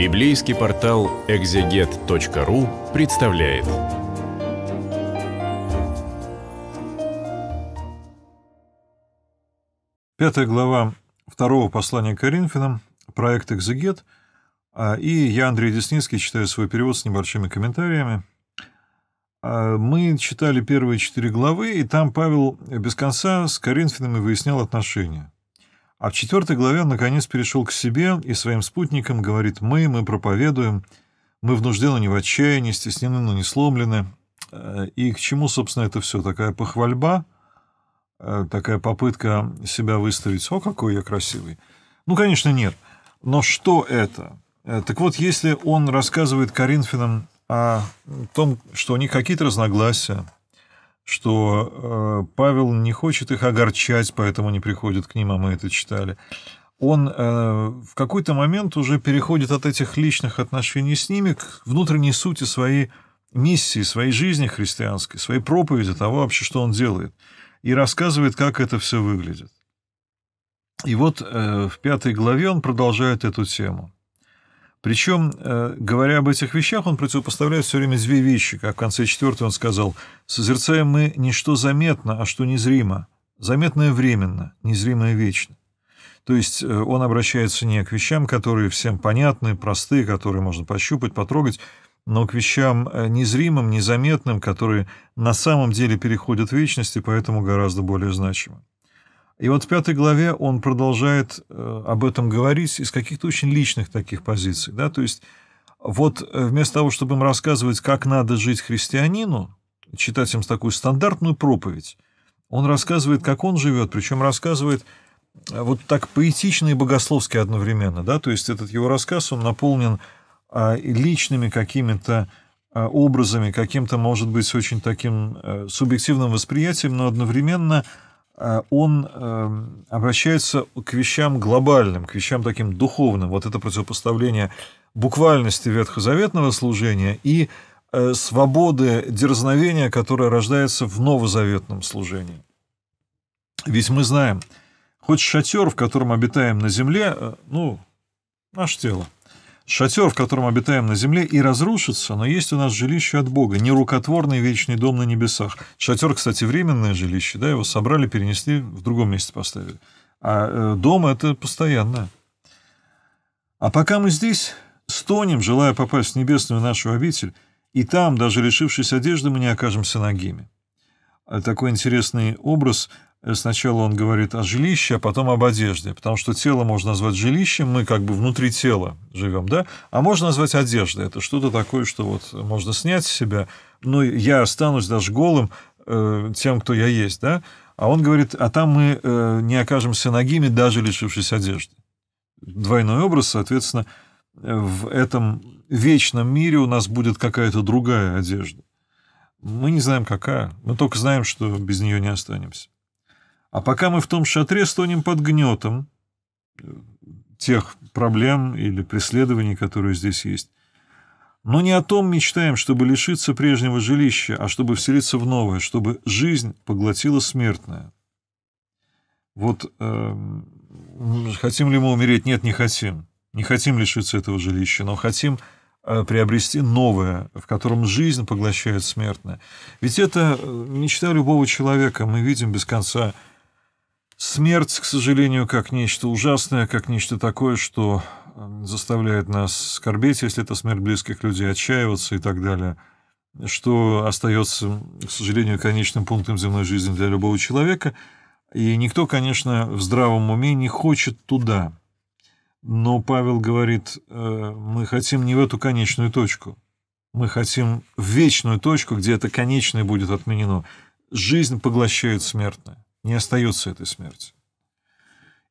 Библейский портал экзегет.ру представляет. Пятая глава второго послания к Коринфянам, проект «Экзегет», а, и я, Андрей Десницкий, читаю свой перевод с небольшими комментариями. А, мы читали первые четыре главы, и там Павел без конца с Коринфянами выяснял отношения – а в четвертой главе он, наконец, перешел к себе и своим спутникам говорит «мы, мы проповедуем, мы внуждены не в отчаянии, стеснены, но не сломлены». Э, и к чему, собственно, это все? Такая похвальба, э, такая попытка себя выставить «О, какой я красивый». Ну, конечно, нет. Но что это? Э, так вот, если он рассказывает Коринфянам о том, что у них какие-то разногласия, что э, Павел не хочет их огорчать, поэтому не приходит к ним, а мы это читали. Он э, в какой-то момент уже переходит от этих личных отношений с ними к внутренней сути своей миссии, своей жизни христианской, своей проповеди того вообще, что он делает, и рассказывает, как это все выглядит. И вот э, в пятой главе он продолжает эту тему. Причем, э, говоря об этих вещах, он противопоставляет все время две вещи, как в конце четвертого он сказал, «Созерцаем мы не что заметно, а что незримо, заметное временно, незримое вечно». То есть э, он обращается не к вещам, которые всем понятны, просты, которые можно пощупать, потрогать, но к вещам э, незримым, незаметным, которые на самом деле переходят в вечность и поэтому гораздо более значимы. И вот в пятой главе он продолжает э, об этом говорить из каких-то очень личных таких позиций. Да? То есть вот э, вместо того, чтобы им рассказывать, как надо жить христианину, читать им такую стандартную проповедь, он рассказывает, как он живет, причем рассказывает э, вот так поэтично и богословски одновременно. Да? То есть этот его рассказ, он наполнен а, личными какими-то а, образами, каким-то, может быть, очень таким субъективным восприятием, но одновременно – Э, он э, обращается к вещам глобальным, к вещам таким духовным. Вот это противопоставление буквальности ветхозаветного служения и э, свободы дерзновения, которое рождается в новозаветном служении. Ведь мы знаем, хоть шатер, в котором обитаем на земле, ну, наше тело – шатер, в котором обитаем на земле, и разрушится, но есть у нас жилище от Бога, нерукотворный вечный дом на небесах. Шатер, кстати, временное жилище, да, его собрали, перенесли, в другом месте поставили. А э, дом – это постоянное. А пока мы здесь, стонем, желая попасть в небесную нашу обитель, и там, даже лишившись одежды, мы не окажемся нагими. Э, такой интересный образ – Э, сначала он говорит о жилище, а потом об одежде, потому что тело можно назвать жилищем, мы как бы внутри тела живем, да, а можно назвать одеждой. Это что-то такое, что вот можно снять с себя, ну, я останусь даже голым э, тем, кто я есть, да, а он говорит, а там мы э, не окажемся ногими, даже лишившись одежды. Двойной образ, соответственно, э, в этом вечном мире у нас будет какая-то другая одежда. Мы не знаем, какая. Мы только знаем, что без нее не останемся. А пока мы в том шатре стонем под гнетом э, тех проблем или преследований, которые здесь есть. Но не о том мечтаем, чтобы лишиться прежнего жилища, а чтобы вселиться в новое, чтобы жизнь поглотила смертное. Вот э, хотим ли мы умереть? Нет, не хотим. Не хотим лишиться этого жилища, но хотим э, приобрести новое, в котором жизнь поглощает смертное. Ведь это э, мечта любого человека. Мы видим без конца Смерть, к сожалению, как нечто ужасное, как нечто такое, что эм, заставляет нас скорбеть, если это смерть близких людей, отчаиваться и так далее, что остается, к сожалению, конечным пунктом земной жизни для любого человека. И никто, конечно, в здравом уме не хочет туда. Но Павел говорит, э, мы хотим не в эту конечную точку. Мы хотим в вечную точку, где это конечное будет отменено. Жизнь поглощает смертное не остается этой смерти.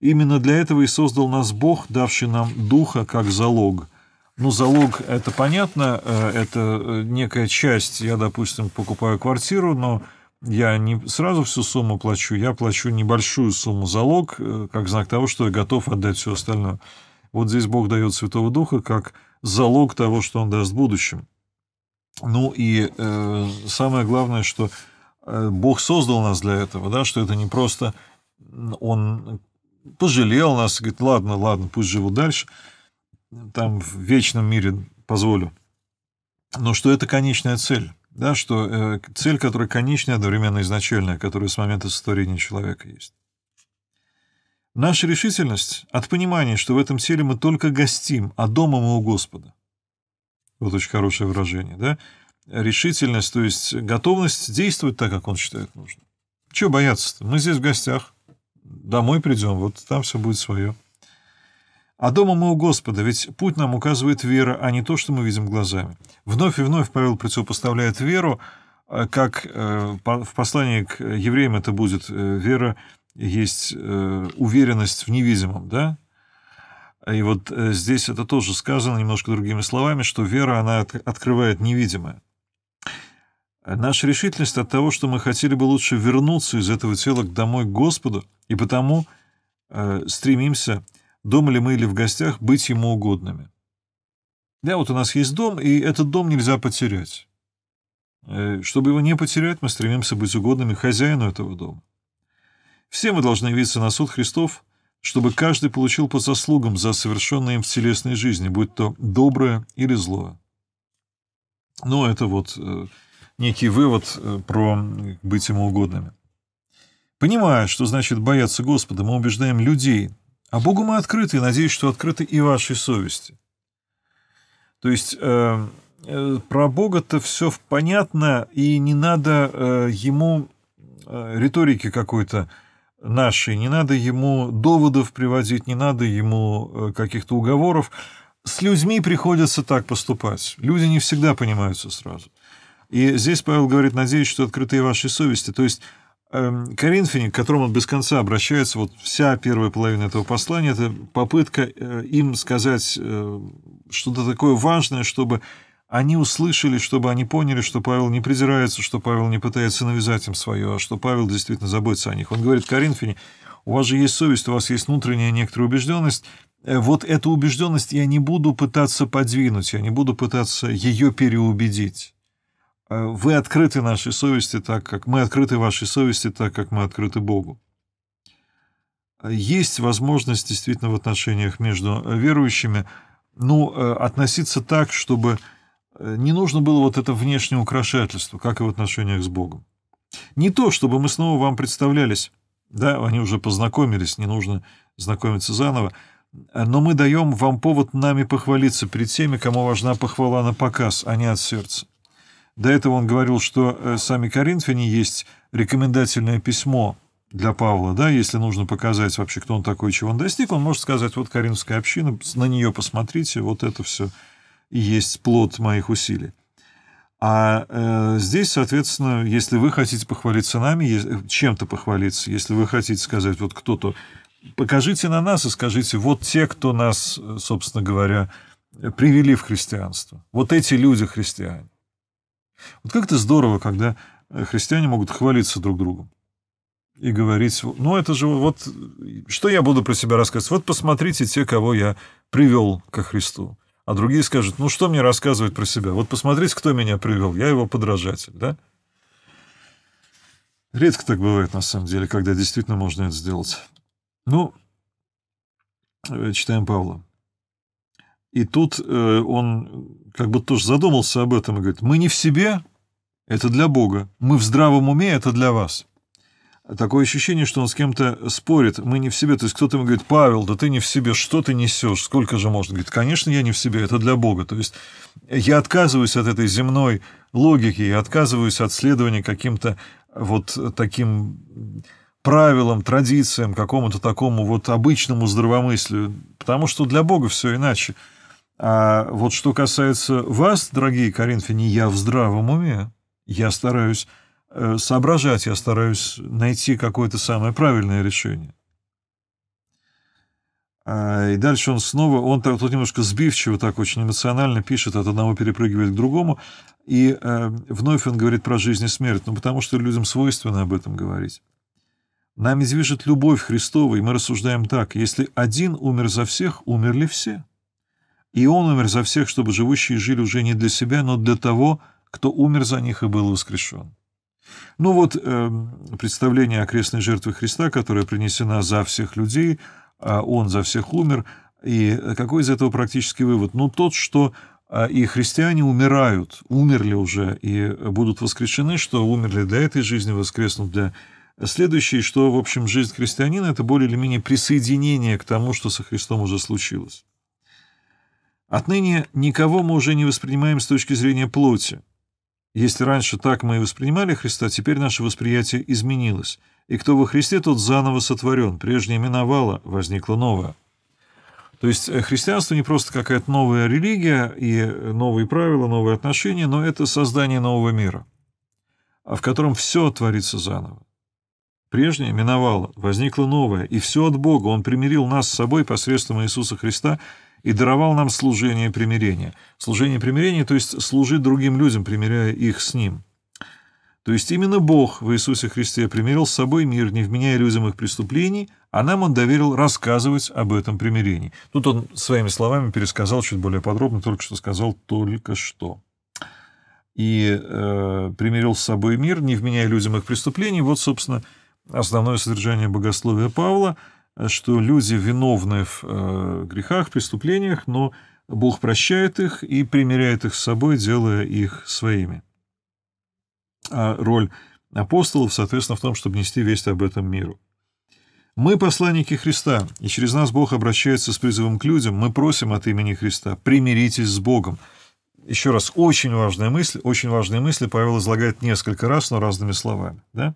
Именно для этого и создал нас Бог, давший нам Духа как залог. Ну, залог – это понятно, э, это э, некая часть. Я, допустим, покупаю квартиру, но я не сразу всю сумму плачу, я плачу небольшую сумму залог, э, как знак того, что я готов отдать все остальное. Вот здесь Бог дает Святого Духа как залог того, что Он даст в будущем. Ну и э, самое главное, что Э, Бог создал нас для этого, да, что это не просто Он пожалел нас говорит, ладно, ладно, пусть живу дальше, там в вечном мире позволю. Но что это конечная цель, да, что э, цель, которая конечная, одновременно изначальная, которая с момента сотворения человека есть. Наша решительность от понимания, что в этом теле мы только гостим, а дома мы у Господа. Вот очень хорошее выражение, да? решительность, то есть готовность действовать так, как он считает нужным. Чего бояться-то? Мы здесь в гостях. Домой придем, вот там все будет свое. А дома мы у Господа, ведь путь нам указывает вера, а не то, что мы видим глазами. Вновь и вновь Павел противопоставляет веру, э, как э, в послании к евреям это будет. Э, вера есть уверенность в невидимом, да? И вот здесь это тоже сказано немножко другими словами, что вера, она открывает невидимое. Наша решительность от того, что мы хотели бы лучше вернуться из этого тела к домой к Господу, и потому э, стремимся, дома ли мы или в гостях, быть Ему угодными. Да, вот у нас есть дом, и этот дом нельзя потерять. Э, чтобы его не потерять, мы стремимся быть угодными хозяину этого дома. Все мы должны явиться на суд Христов, чтобы каждый получил по заслугам за совершенное им в телесной жизни, будь то доброе или злое. Но это вот... Э, некий вывод э, про быть ему угодными. Понимая, что значит бояться Господа, мы убеждаем людей, а Богу мы открыты, и надеюсь, что открыты и вашей совести. То есть э, э, про Бога-то все понятно, и не надо э, ему э, риторики какой-то нашей, не надо ему доводов приводить, не надо ему э, каких-то уговоров. С людьми приходится так поступать. Люди не всегда понимаются сразу. И здесь Павел говорит, надеюсь, что открытые ваши совести. То есть эм, Коринфяне, к которому он без конца обращается, вот вся первая половина этого послания, это попытка э, им сказать э, что-то такое важное, чтобы они услышали, чтобы они поняли, что Павел не презирается, что Павел не пытается навязать им свое, а что Павел действительно заботится о них. Он говорит Коринфяне, у вас же есть совесть, у вас есть внутренняя некоторая убежденность, э, вот эту убежденность я не буду пытаться подвинуть, я не буду пытаться ее переубедить. Э, вы открыты нашей совести так, как мы открыты вашей совести так, как мы открыты Богу. Есть возможность действительно в отношениях между верующими ну, э, относиться так, чтобы э, не нужно было вот это внешнее украшательство, как и в отношениях с Богом. Не то, чтобы мы снова вам представлялись, да, они уже познакомились, не нужно знакомиться заново, но мы даем вам повод нами похвалиться перед теми, кому важна похвала на показ, а не от сердца. До этого он говорил, что э, сами коринфяне есть рекомендательное письмо для Павла, да, если нужно показать вообще, кто он такой, чего он достиг, он может сказать, вот коринфская община, на нее посмотрите, вот это все и есть плод моих усилий. А э, здесь, соответственно, если вы хотите похвалиться нами, э, чем-то похвалиться, если вы хотите сказать, вот кто-то, покажите на нас и скажите, вот те, кто нас, э, собственно говоря, привели в христианство, вот эти люди христиане. Вот как это здорово, когда э, христиане могут хвалиться друг другом и говорить, ну это же вот, что я буду про себя рассказывать? Вот посмотрите те, кого я привел ко Христу. А другие скажут, ну что мне рассказывать про себя? Вот посмотрите, кто меня привел, я его подражатель, да? Редко так бывает, на самом деле, когда действительно можно это сделать. Ну, э, читаем Павла. И тут э, он как бы тоже задумался об этом и говорит, мы не в себе, это для Бога, мы в здравом уме, это для вас. А такое ощущение, что он с кем-то спорит, мы не в себе. То есть кто-то ему говорит, Павел, да ты не в себе, что ты несешь, сколько же можно? Говорит, конечно, я не в себе, это для Бога. То есть я отказываюсь от этой земной логики, я отказываюсь от следования каким-то вот таким правилам, традициям, какому-то такому вот обычному здравомыслию, потому что для Бога все иначе. А вот что касается вас, дорогие коринфяне, я в здравом уме. Я стараюсь э, соображать, я стараюсь найти какое-то самое правильное решение. А, и дальше он снова, он так, тут немножко сбивчиво, так очень эмоционально пишет, от одного перепрыгивает к другому. И э, вновь он говорит про жизнь и смерть, ну потому что людям свойственно об этом говорить. Нами движет любовь Христова, и мы рассуждаем так, если один умер за всех, умерли все и он умер за всех, чтобы живущие жили уже не для себя, но для того, кто умер за них и был воскрешен. Ну вот, э, представление о крестной жертве Христа, которая принесена за всех людей, а он за всех умер, и какой из этого практический вывод? Ну, тот, что а, и христиане умирают, умерли уже и будут воскрешены, что умерли для этой жизни, воскреснут для следующей, что, в общем, жизнь христианина – это более или менее присоединение к тому, что со Христом уже случилось. Отныне никого мы уже не воспринимаем с точки зрения плоти. Если раньше так мы и воспринимали Христа, теперь наше восприятие изменилось. И кто во Христе, тот заново сотворен. Прежнее миновало, возникло новое. То есть э, христианство не просто какая-то новая религия и э, новые правила, новые отношения, но это создание нового мира, а в котором все творится заново. Прежнее миновало, возникло новое, и все от Бога. Он примирил нас с собой посредством Иисуса Христа – и даровал нам служение примирения. Служение примирения, то есть служить другим людям, примиряя их с Ним. То есть именно Бог в Иисусе Христе примирил с собой мир, не вменяя людям их преступлений, а нам Он доверил рассказывать об этом примирении. Тут Он своими словами пересказал чуть более подробно, только что сказал «только что». И э, примирил с собой мир, не вменяя людям их преступлений. Вот, собственно, основное содержание богословия Павла – что люди виновны в э, грехах, преступлениях, но Бог прощает их и примиряет их с собой, делая их своими. А роль апостолов, соответственно, в том, чтобы нести весть об этом миру. Мы посланники Христа, и через нас Бог обращается с призывом к людям. Мы просим от имени Христа, примиритесь с Богом. Еще раз, очень важная мысль, очень важные мысли Павел излагает несколько раз, но разными словами. Да?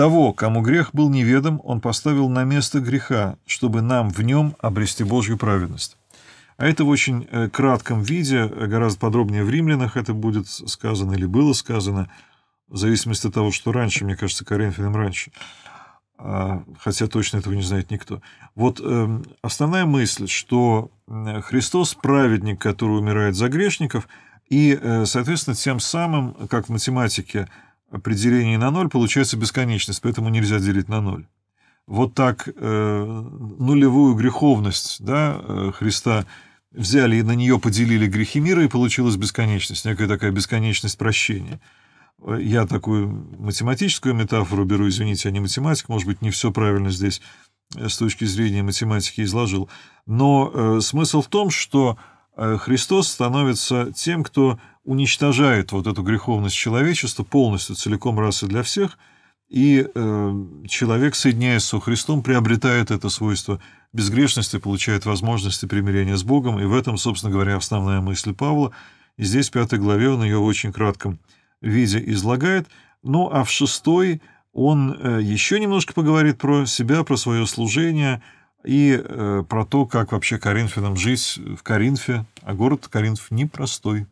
Того, кому грех был неведом, он поставил на место греха, чтобы нам в нем обрести Божью праведность. А это в очень э, кратком виде, э, гораздо подробнее в «Римлянах» это будет сказано или было сказано, в зависимости от того, что раньше, мне кажется, Коринфянам раньше. А, хотя точно этого не знает никто. Вот эм, основная мысль, что Христос – праведник, который умирает за грешников, и, э, соответственно, тем самым, как в математике – определение на ноль получается бесконечность, поэтому нельзя делить на ноль. Вот так э, нулевую греховность да, э, Христа взяли и на нее поделили грехи мира, и получилась бесконечность, некая такая бесконечность прощения. Я такую математическую метафору беру, извините, я не математик, может быть, не все правильно здесь э, с точки зрения математики изложил. Но э, смысл в том, что Э, Христос становится тем, кто уничтожает вот эту греховность человечества полностью, целиком раз и для всех, и э, человек, соединяясь со Христом, приобретает это свойство безгрешности, получает возможности примирения с Богом, и в этом, собственно говоря, основная мысль Павла. И здесь, в пятой главе, он ее в очень кратком виде излагает, ну а в шестой он э, еще немножко поговорит про себя, про свое служение – и э, про то, как вообще коринфянам жизнь в Коринфе, а город Коринф непростой.